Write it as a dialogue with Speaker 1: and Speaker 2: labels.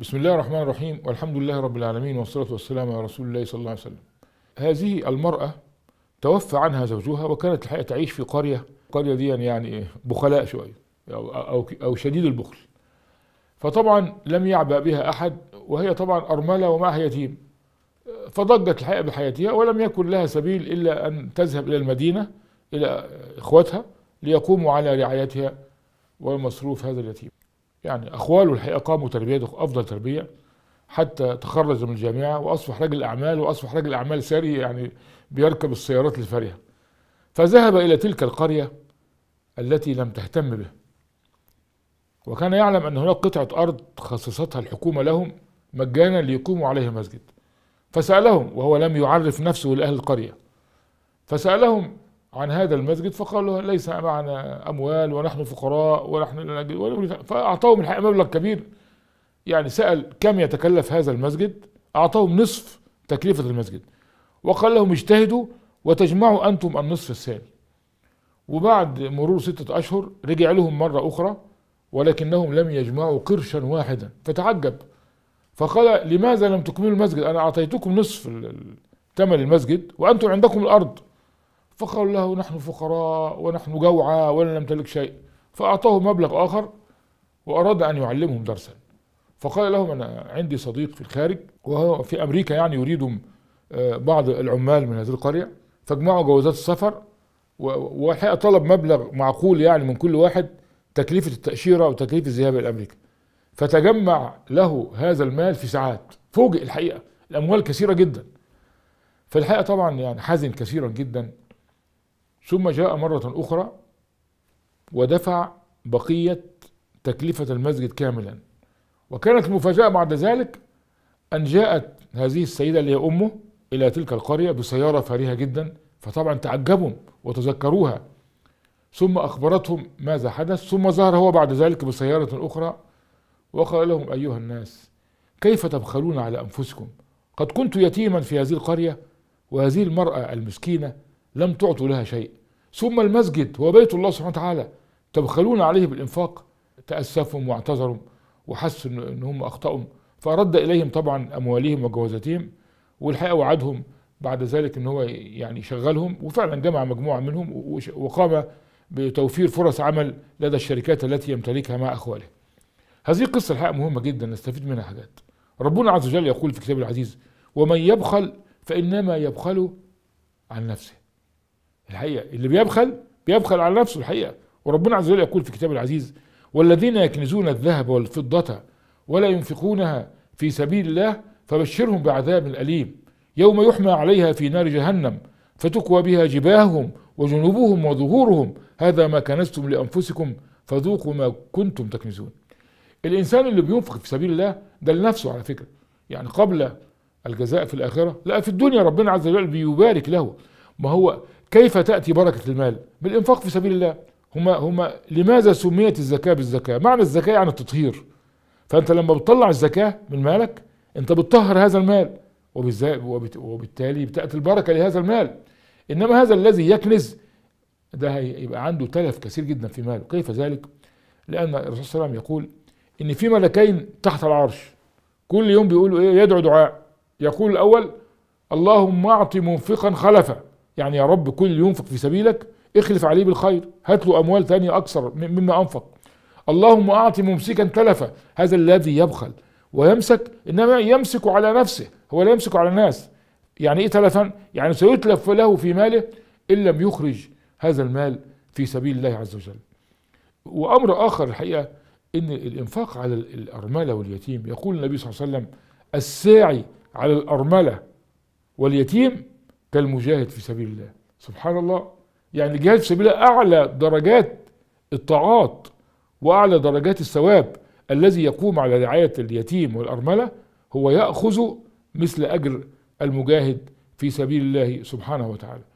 Speaker 1: بسم الله الرحمن الرحيم والحمد لله رب العالمين والصلاة والسلام على رسول الله صلى الله عليه وسلم هذه المرأة توفى عنها زوجها وكانت الحقيقة تعيش في قرية القرية دي يعني-, يعني بخلاء شوية أو, أو, شديد البخل فطبعا لم يعبأ بها أحد وهي طبعا أرملة ومعها يتيم فضجت الحقيقة بحياتها ولم يكن لها سبيل إلا أن تذهب إلى المدينة إلى إخوتها ليقوموا على رعايتها ومصروف هذا اليتيم يعني أخواله الحقيقة قاموا تربيته أفضل تربية حتى تخرج من الجامعة وأصبح رجل أعمال وأصبح رجل أعمال ساري يعني بيركب السيارات الفارهة فذهب إلى تلك القرية التي لم تهتم به وكان يعلم أن هناك قطعة أرض خصصتها الحكومة لهم مجانا ليقوموا عليها مسجد فسألهم وهو لم يعرف نفسه لأهل القرية فسألهم عن هذا المسجد فقال له ليس معنا أموال ونحن فقراء ونحن فاعطاهم الحقيقه مبلغ كبير يعني سأل كم يتكلف هذا المسجد أعطاهم نصف تكلفة المسجد وقال لهم اجتهدوا وتجمعوا أنتم النصف الثاني وبعد مرور ستة أشهر رجع لهم مرة أخرى ولكنهم لم يجمعوا قرشا واحدا فتعجب فقال لماذا لم تكملوا المسجد أنا أعطيتكم نصف ثمن المسجد وأنتم عندكم الأرض فقالوا له نحن فقراء ونحن جوعى ولا نمتلك شيء فأعطاه مبلغ آخر وأراد أن يعلمهم درسا فقال لهم أنا عندي صديق في الخارج وهو في أمريكا يعني يريد آه، بعض العمال من هذه القرية فاجمعوا جوازات السفر والحقيقة طلب مبلغ معقول يعني من كل واحد تكلفة التأشيرة وتكلفة الذهاب إلى أمريكا فتجمع له هذا المال في ساعات فوجئ الحقيقة الأموال كثيرة جدا فالحقيقة طبعا يعني حزن كثيرا جدا ثم جاء مرة أخرى ودفع بقية تكلفة المسجد كاملا وكانت المفاجأة بعد ذلك أن جاءت هذه السيدة اللي هي أمه إلى تلك القرية بسيارة فارهة جدا فطبعا تعجبوا وتذكروها ثم أخبرتهم ماذا حدث ثم ظهر هو بعد ذلك بسيارة أخرى وقال لهم أيها الناس كيف تبخلون على أنفسكم قد كنت يتيما في هذه القرية وهذه المرأة المسكينة لم تعطوا لها شيء ثم المسجد هو بيت الله سبحانه وتعالى تبخلون عليه بالإنفاق تأسفهم واعتذروا وحسوا أن هم أخطأوا فرد إليهم طبعا أموالهم وجوازاتهم والحقيقة وعدهم بعد ذلك أن هو يعني يشغلهم وفعلا جمع مجموعة منهم وقام بتوفير فرص عمل لدى الشركات التي يمتلكها مع أخواله هذه قصة الحقيقة مهمة جدا نستفيد منها حاجات ربنا عز وجل يقول في كتابه العزيز ومن يبخل فإنما يبخل عن نفسه الحقيقه اللي بيبخل بيبخل على نفسه الحقيقه وربنا عز وجل يقول في كتابه العزيز والذين يكنزون الذهب والفضه ولا ينفقونها في سبيل الله فبشرهم بعذاب اليم يوم يحمى عليها في نار جهنم فتكوى بها جباههم وجنوبهم وظهورهم هذا ما كنزتم لانفسكم فذوقوا ما كنتم تكنزون الانسان اللي بينفق في سبيل الله ده لنفسه على فكره يعني قبل الجزاء في الاخره لا في الدنيا ربنا عز وجل بيبارك له ما هو كيف تأتي بركة المال بالإنفاق في سبيل الله هما هما لماذا سميت الزكاة بالزكاة معنى الزكاة يعني التطهير فأنت لما بتطلع الزكاة من مالك أنت بتطهر هذا المال وبالتالي بتأتي البركة لهذا المال إنما هذا الذي يكنز ده هيبقى عنده تلف كثير جدا في ماله كيف ذلك لأن الرسول صلى الله عليه وسلم يقول إن في ملكين تحت العرش كل يوم بيقولوا إيه يدعو دعاء يقول الأول اللهم أعط منفقا خلفا يعني يا رب كل ينفق في سبيلك اخلف عليه بالخير هات له اموال ثانيه اكثر مما انفق اللهم اعط ممسكا تلفا هذا الذي يبخل ويمسك انما يمسك على نفسه هو لا يمسك على الناس يعني ايه تلفا يعني سيتلف له في ماله ان لم يخرج هذا المال في سبيل الله عز وجل وامر اخر الحقيقه ان الانفاق على الارمله واليتيم يقول النبي صلى الله عليه وسلم الساعي على الارمله واليتيم كالمجاهد في سبيل الله سبحان الله يعني الجهاد في سبيل الله أعلى درجات الطاعات وأعلى درجات الثواب الذي يقوم على رعاية اليتيم والأرملة هو يأخذ مثل أجر المجاهد في سبيل الله سبحانه وتعالى